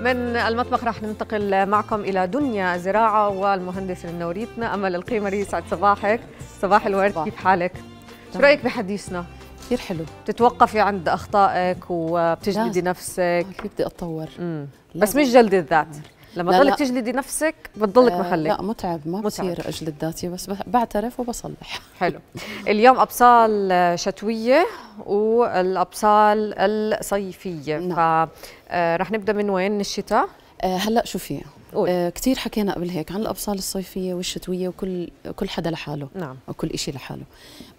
من المطبخ راح ننتقل معكم الى دنيا الزراعه والمهندس النوريتنا امل القيمري يسعد صباحك صباح الورد صباح. كيف حالك شو رايك بحديثنا كثير حلو بتتوقفي عند اخطائك وبتجلدي نفسك كيف بدي اتطور بس مش جلد الذات لما تضلك تجلدي نفسك بتضلك آه محلك لا متعب ما بصير اجلد ذاتي بس بعترف وبصلح حلو اليوم ابصال آه، شتويه والابصال الصيفيه نعم. فرح آه، نبدا من وين الشتاء آه، هلا شو قول. آه كثير حكينا قبل هيك عن الابصال الصيفيه والشتويه وكل كل حدا لحاله نعم وكل شيء لحاله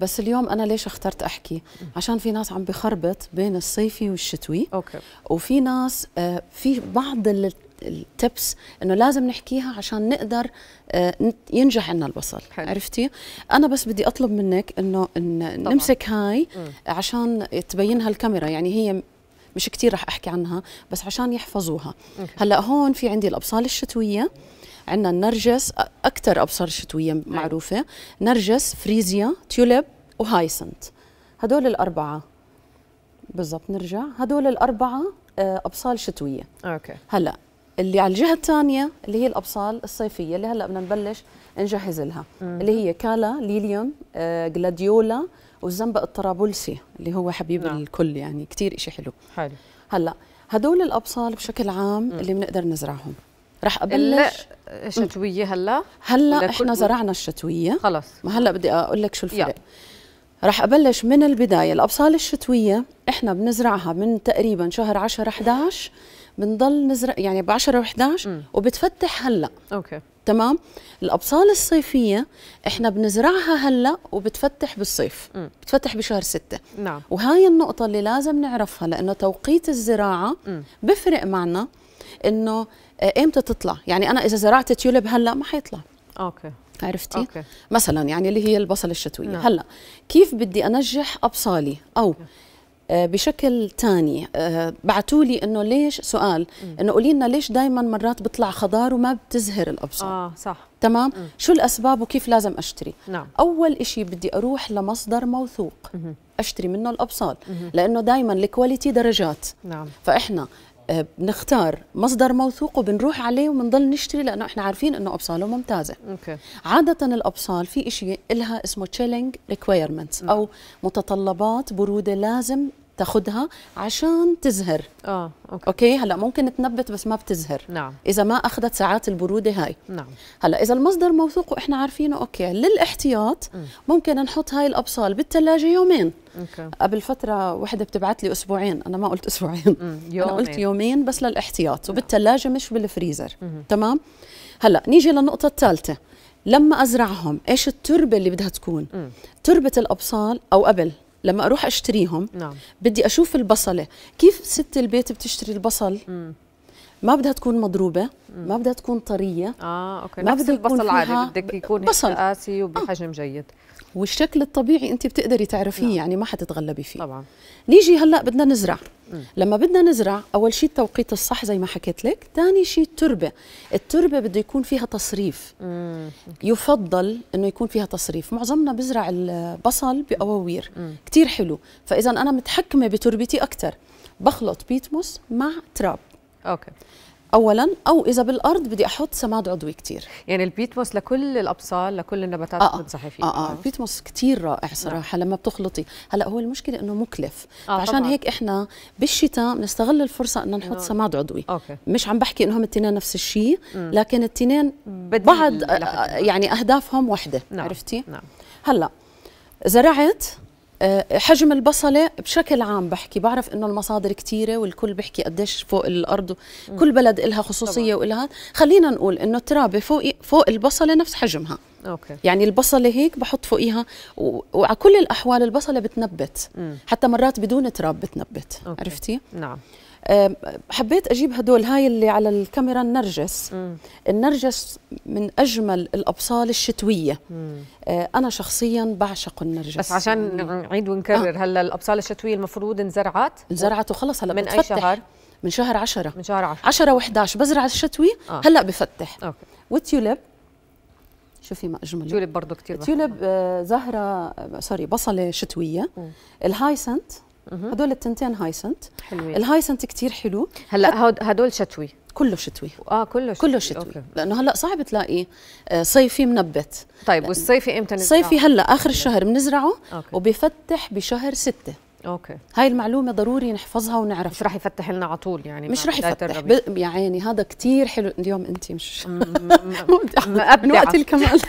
بس اليوم انا ليش اخترت احكي عشان في ناس عم بخربط بين الصيفي والشتوي اوكي وفي ناس آه في بعض التبس انه لازم نحكيها عشان نقدر آه، ينجح عنا البصل حلو. عرفتي انا بس بدي اطلب منك انه إن نمسك هاي عشان تبينها الكاميرا يعني هي مش كثير رح احكي عنها بس عشان يحفظوها هلا هون في عندي الابصال الشتويه عندنا النرجس اكثر ابصار شتويه معروفه نرجس فريزيا تيوليب وهايسنت هدول الاربعه بالضبط نرجع هدول الاربعه آه، ابصال شتويه اوكي هلا اللي على الجهه الثانيه اللي هي الابصال الصيفيه اللي هلا بدنا نبلش نجهز لها اللي هي كالا ليليوم آه، جلاديولا والزنبق الطرابلسي اللي هو حبيب نعم. الكل يعني كثير شيء حلو حلو هلا هدول الابصال بشكل عام م. اللي بنقدر نزرعهم رح ابلش شتويه هلا هلا احنا زرعنا الشتويه خلص ما هلا بدي اقول لك شو الفرق يا. رح ابلش من البدايه الابصال الشتويه احنا بنزرعها من تقريبا شهر 10 11 بنضل نزرع يعني ب 10 و11 وبتفتح هلا اوكي تمام الابصال الصيفيه احنا بنزرعها هلا وبتفتح بالصيف م. بتفتح بشهر ستة نعم وهاي النقطه اللي لازم نعرفها لانه توقيت الزراعه م. بفرق معنا انه آه، امتى تطلع يعني انا اذا زرعت تيوليب هلا ما حيطلع اوكي عرفتي أوكي. مثلا يعني اللي هي البصل الشتويه نعم. هلا كيف بدي انجح ابصالي او أوكي. آه، بشكل تاني آه، بعتوا لي انه ليش سؤال انه قولي لنا ليش دائما مرات بيطلع خضار وما بتزهر الابصار اه صح تمام مم. شو الاسباب وكيف لازم اشتري نعم. اول شيء بدي اروح لمصدر موثوق مم. اشتري منه الابصال مم. لانه دائما الكواليتي درجات نعم. فاحنا بنختار مصدر موثوق وبنروح عليه وبنضل نشتري لانه احنا عارفين انه ابصاله ممتازه أوكي. عاده الابصال في شيء لها اسمه تشيلينج ريكويرمنتس او نعم. متطلبات بروده لازم تاخذها عشان تزهر اه اوكي اوكي هلا ممكن تنبت بس ما بتزهر نعم اذا ما اخذت ساعات البروده هاي نعم هلا اذا المصدر موثوق واحنا عارفينه اوكي للاحتياط م. ممكن نحط هاي الابصال بالثلاجه يومين أوكي. قبل فترة وحدة بتبعت لي أسبوعين أنا ما قلت أسبوعين يومين. أنا قلت يومين بس للاحتياط نعم. وبالثلاجة مش بالفريزر م. تمام هلا نيجي للنقطة الثالثة لما أزرعهم إيش التربة اللي بدها تكون م. تربة الأبصال أو قبل لما اروح اشتريهم نعم. بدي اشوف البصله كيف ست البيت بتشتري البصل مم. ما بدها تكون مضروبه ما بدها تكون طريه اه اوكي ما نفس البصل العادي بدك يكون بصل قاسي آه. وبحجم آه. جيد والشكل الطبيعي انت بتقدري تعرفيه نعم. يعني ما حتتغلبي فيه طبعا نيجي هلا بدنا نزرع م. لما بدنا نزرع اول شيء التوقيت الصح زي ما حكيت لك ثاني شيء التربه التربه بده يكون فيها تصريف يفضل انه يكون فيها تصريف معظمنا بزرع البصل بقواوير كثير حلو فاذا انا متحكمه بتربتي اكثر بخلط بيتموس مع تراب اوكي اولا او اذا بالارض بدي احط سماد عضوي كتير يعني البيتموس لكل الابصال لكل النباتات آه, آه، بتنصحي فيها اه اه البيتموس كثير رائع نعم. صراحه لما بتخلطي هلا هو المشكله انه مكلف آه عشان هيك احنا بالشتاء بنستغل الفرصه انه نحط آه. سماد عضوي أوكي. مش عم بحكي انهم التنين نفس الشيء لكن التنين بعض آه، يعني اهدافهم وحده نعم. عرفتي نعم. هلا زرعت آه، حجم البصله بشكل عام بحكي بعرف انه المصادر كثيره والكل بحكي قديش فوق الارض كل بلد لها خصوصيه ولها خلينا نقول انه الترابه فوق فوق البصله نفس حجمها أوكي. يعني البصله هيك بحط فوقيها وعلى كل الاحوال البصله بتنبت م. حتى مرات بدون تراب بتنبت أوكي. عرفتي نعم حبيت اجيب هدول هاي اللي على الكاميرا النرجس مم. النرجس من اجمل الابصال الشتويه مم. أه، انا شخصيا بعشق النرجس بس عشان نعيد ونكرر آه. هلا الابصال الشتويه المفروض انزرعت انزرعت وخلص هلا من بتفتح. اي شهر من شهر 10 من شهر 10 10 و11 بزرع الشتوي آه. هلا بفتح اوكي والتيوليب شوفي ما اجمل تيوليب برضه كثير التيوليب آه زهره سوري آه، بصله شتويه الهايسنت هدول التنتين هايسنت حلوين الهايسنت كثير حلو هلا هدول شتوي كله شتوي اه كله شتوي كله شتوي أوكي. لانه هلا صعب تلاقي آه، صيفي منبت طيب والصيفي امتى نزرعه؟ صيفي هلا اخر الشهر بنزرعه وبفتح بشهر ستة اوكي هاي المعلومه ضروري نحفظها ونعرفها مش راح يفتح لنا على طول يعني مش راح يفتح ب... عيني هذا كثير حلو اليوم انت مش من وقت الكمال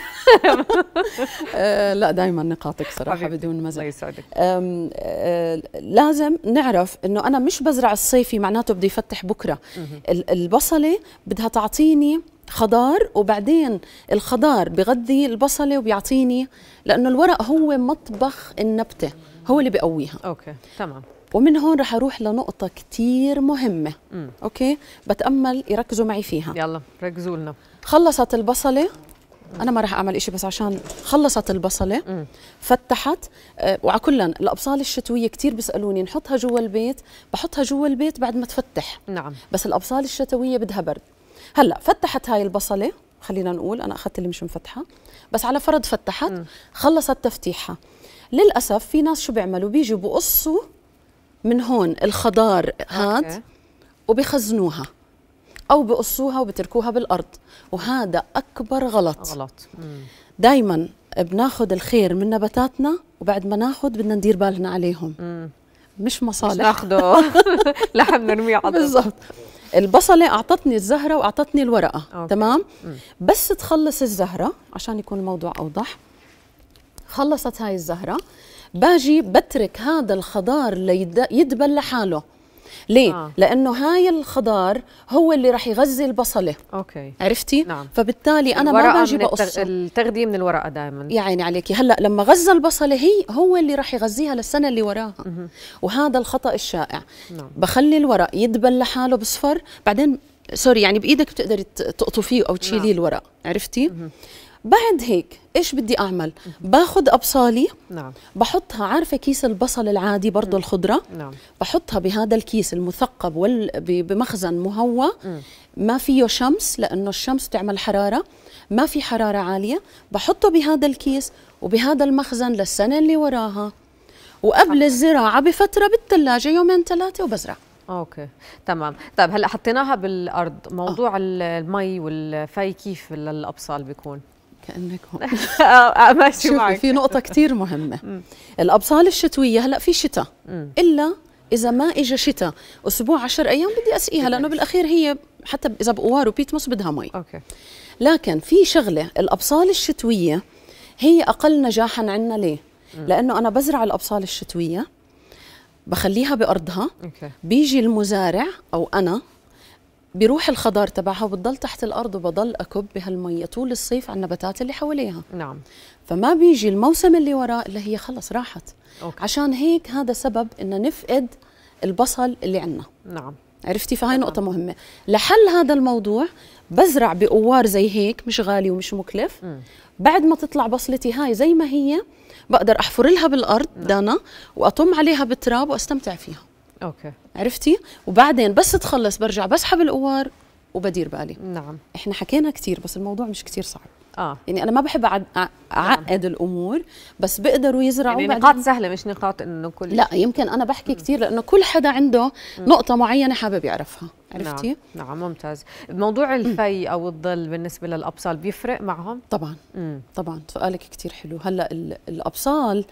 آه، لا دائما نقاطك صراحه بدون مزح الله يسعدك آه، لازم نعرف انه انا مش بزرع الصيفي معناته بدي يفتح بكره البصله بدها تعطيني خضار وبعدين الخضار بغذي البصله وبيعطيني لانه الورق هو مطبخ النبته هو اللي بقويها اوكي تمام ومن هون رح اروح لنقطه كثير مهمه مم. اوكي بتامل يركزوا معي فيها يلا ركزوا لنا خلصت البصله انا ما راح اعمل شيء بس عشان خلصت البصله مم. فتحت آه، وعلى كلن الابصال الشتويه كثير بيسالوني نحطها جوا البيت بحطها جوا البيت بعد ما تفتح نعم بس الابصال الشتويه بدها برد هلا فتحت هاي البصله خلينا نقول انا اخذت اللي مش مفتحه بس على فرض فتحت مم. خلصت تفتيحها للاسف في ناس شو بيعملوا بيجوا بقصوا من هون الخضار هاد وبخزنوها او بقصوها وبتركوها بالارض وهذا اكبر غلط غلط دائما بناخذ الخير من نباتاتنا وبعد ما ناخذ بدنا ندير بالنا عليهم مم. مش مصالح مش ناخده لحم نرميه على بالضبط البصله اعطتني الزهره واعطتني الورقه أوكي. تمام مم. بس تخلص الزهره عشان يكون الموضوع اوضح خلصت هاي الزهره باجي بترك هذا الخضار ليدبل لحاله ليه؟ آه. لأنه هاي الخضار هو اللي رح يغذي البصلة أوكي عرفتي؟ نعم فبالتالي أنا ما باجي بقص التغذية من الورقة دائما يا عيني عليكي هلا لما غذى البصلة هي هو اللي رح يغذيها للسنة اللي وراها مه. وهذا الخطأ الشائع نعم. بخلي الورق يدبل لحاله بصفر بعدين سوري يعني بإيدك بتقدري تقطفيه أو تشيليه نعم. الورق عرفتي؟ مه. بعد هيك ايش بدي اعمل باخذ ابصالي نعم بحطها عارفه كيس البصل العادي برضه الخضره نعم بحطها بهذا الكيس المثقب وال... بمخزن مهوى ما فيه شمس لانه الشمس تعمل حراره ما في حراره عاليه بحطه بهذا الكيس وبهذا المخزن للسنه اللي وراها وقبل الزراعه بفتره بالثلاجه يومين ثلاثه وبزرع اوكي تمام طيب هلا حطيناها بالارض موضوع أوه. المي والفي كيف للابصال بيكون كانك هون آه، آه، ماشي معك في نقطه كثير مهمه الابصال الشتويه هلا في شتاء الا اذا ما إجا شتاء اسبوع 10 ايام بدي اسقيها لانه بالاخير هي حتى اذا بقوار وبيتمس بدها مي اوكي لكن في شغله الابصال الشتويه هي اقل نجاحا عندنا ليه لانه انا بزرع الابصال الشتويه بخليها بارضها بيجي المزارع او انا بيروح الخضار تبعها وبتضل تحت الارض وبضل اكب بهالميه طول الصيف على النباتات اللي حواليها نعم فما بيجي الموسم اللي وراه اللي هي خلص راحت أوكي. عشان هيك هذا سبب انه نفقد البصل اللي عندنا نعم عرفتي فهاي نعم. نقطه مهمه لحل هذا الموضوع بزرع بقوار زي هيك مش غالي ومش مكلف م. بعد ما تطلع بصلتي هاي زي ما هي بقدر احفر لها بالارض نعم. دانا واطم عليها بالتراب واستمتع فيها اوكي عرفتي وبعدين بس تخلص برجع بسحب القوار وبدير بالي نعم احنا حكينا كثير بس الموضوع مش كثير صعب اه يعني انا ما بحب نعم. اعقد نعم. الامور بس بيقدروا يزرعوا يعني نقاط سهله مش نقاط انه كل لا يمكن انا بحكي كثير لانه كل حدا عنده م. نقطه معينه حابب يعرفها عرفتي نعم, نعم ممتاز موضوع الفي م. او الظل بالنسبه للابصال بيفرق معهم طبعا م. طبعا سؤالك كثير حلو هلا الابصال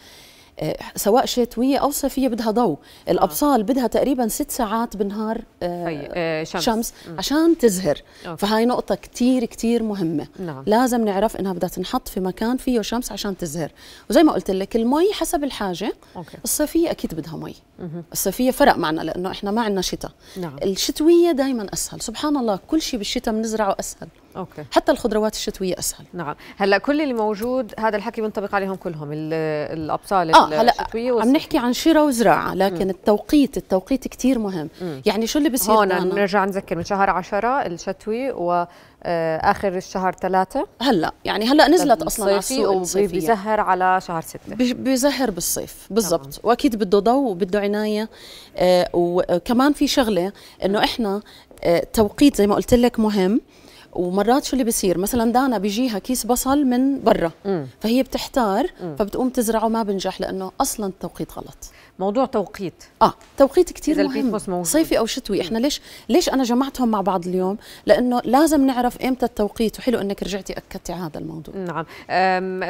آه، سواء شتويه او صيفيه بدها ضوء آه. الابصال بدها تقريبا ست ساعات بالنهار آه، طيب، شمس, شمس عشان تزهر فهاي نقطه كتير كتير مهمه نعم. لازم نعرف انها بدها تنحط في مكان فيه شمس عشان تزهر وزي ما قلت لك المي حسب الحاجه الصيفيه اكيد بدها مي الصيفيه فرق معنا لانه احنا ما عندنا شتاء نعم. الشتويه دائما اسهل سبحان الله كل شيء بالشتاء بنزرعه اسهل أوكي. حتى الخضروات الشتويه اسهل نعم هلا كل اللي موجود هذا الحكي بنطبق عليهم كلهم الابصال آه الشتويه هلا عم نحكي عن شراء وزراعه لكن مم. التوقيت التوقيت كثير مهم مم. يعني شو اللي بصير هون نرجع نذكر من شهر 10 الشتوي و آه، اخر الشهر ثلاثة هلا يعني هلا نزلت اصلا على السوق بيزهر على شهر ستة بيزهر بالصيف بالضبط واكيد بده ضوء وبده عناية آه، وكمان في شغلة انه احنا آه، توقيت زي ما قلت لك مهم ومرات شو اللي بصير مثلا دانا بيجيها كيس بصل من برا فهي بتحتار فبتقوم تزرعه ما بنجح لانه اصلا التوقيت غلط موضوع توقيت اه توقيت كثير مهم صيفي او شتوي احنا ليش ليش انا جمعتهم مع بعض اليوم لانه لازم نعرف امتى التوقيت وحلو انك رجعتي اكدتي هذا الموضوع نعم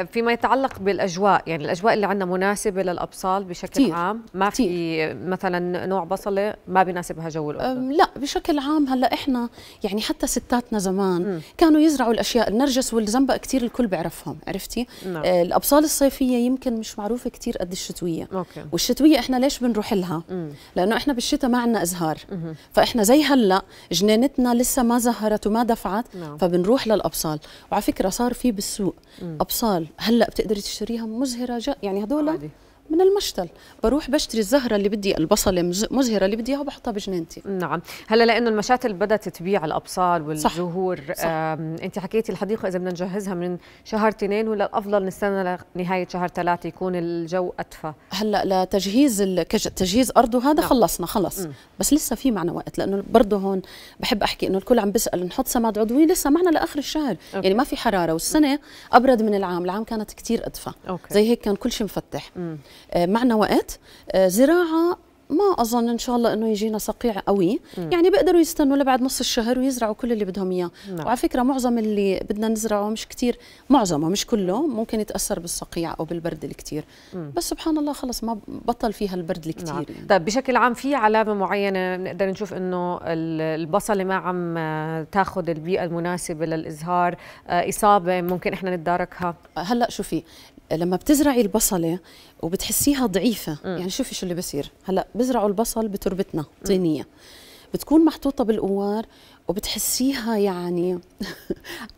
فيما يتعلق بالاجواء يعني الاجواء اللي عندنا مناسبه للابصال بشكل كتير. عام ما كتير. في مثلا نوع بصله ما بيناسبها جو الاردن لا بشكل عام هلا احنا يعني حتى ستاتنا زمان مم. كانوا يزرعوا الاشياء النرجس والزنبق كثير الكل بيعرفهم عرفتي نعم. آه الابصال الصيفيه يمكن مش معروفه كثير قد الشتويه أوكي. والشتويه احنا ليش بنروح لها لانه احنا بالشتاء ما عندنا ازهار مم. فاحنا زي هلا جنينتنا لسه ما زهرت وما دفعت نعم. فبنروح للابصال وعلى فكره صار في بالسوق مم. ابصال هلا بتقدري تشتريها مزهره جا يعني هدول من المشتل بروح بشتري الزهرة اللي بدي البصلة مزهرة اللي بدي إياها وبحطها بجنينتي نعم هلا لأنه المشاتل بدأت تبيع الأبصال والزهور أنت حكيتي الحديقة إذا بدنا نجهزها من شهر تنين ولا الأفضل نستنى لنهاية شهر ثلاثة يكون الجو أدفى هلا لتجهيز الكج... تجهيز أرضه هذا نعم. خلصنا خلص م. بس لسه في معنا وقت لأنه برضه هون بحب أحكي إنه الكل عم بيسأل نحط سماد عضوي لسه معنا لآخر الشهر أوكي. يعني ما في حرارة والسنة أبرد من العام العام كانت كثير أدفى أوكي. زي هيك كان كل شيء مفتح م. آه، معنا وقت آه، زراعه ما اظن ان شاء الله انه يجينا صقيع قوي م. يعني بيقدروا يستنوا لبعد نص الشهر ويزرعوا كل اللي بدهم اياه نعم. وعلى فكره معظم اللي بدنا نزرعه مش كثير معظمه مش كله ممكن يتاثر بالصقيع او بالبرد الكثير بس سبحان الله خلص ما بطل فيها البرد الكثير نعم. يعني. طيب بشكل عام في علامه معينه بنقدر نشوف انه البصله ما عم تاخذ البيئه المناسبه للازهار آه، اصابه ممكن احنا نتداركها هلا شوفي لما بتزرعي البصله وبتحسيها ضعيفه م. يعني شوفي شو اللي بصير هلا بزرعوا البصل بتربتنا طينيه بتكون محطوطه بالقوار وبتحسيها يعني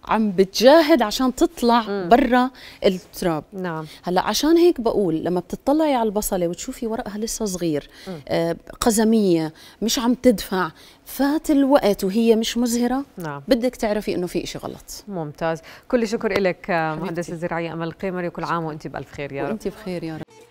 عم بتجاهد عشان تطلع برا التراب نعم هلا عشان هيك بقول لما بتطلعي على البصله وتشوفي ورقها لسه صغير آه قزميه مش عم تدفع فات الوقت وهي مش مزهره نعم. بدك تعرفي انه في شيء غلط ممتاز كل شكر لك مهندسه الزراعيه امل القيمري وكل عام وانت بالف خير يا رب وانت بخير يا رب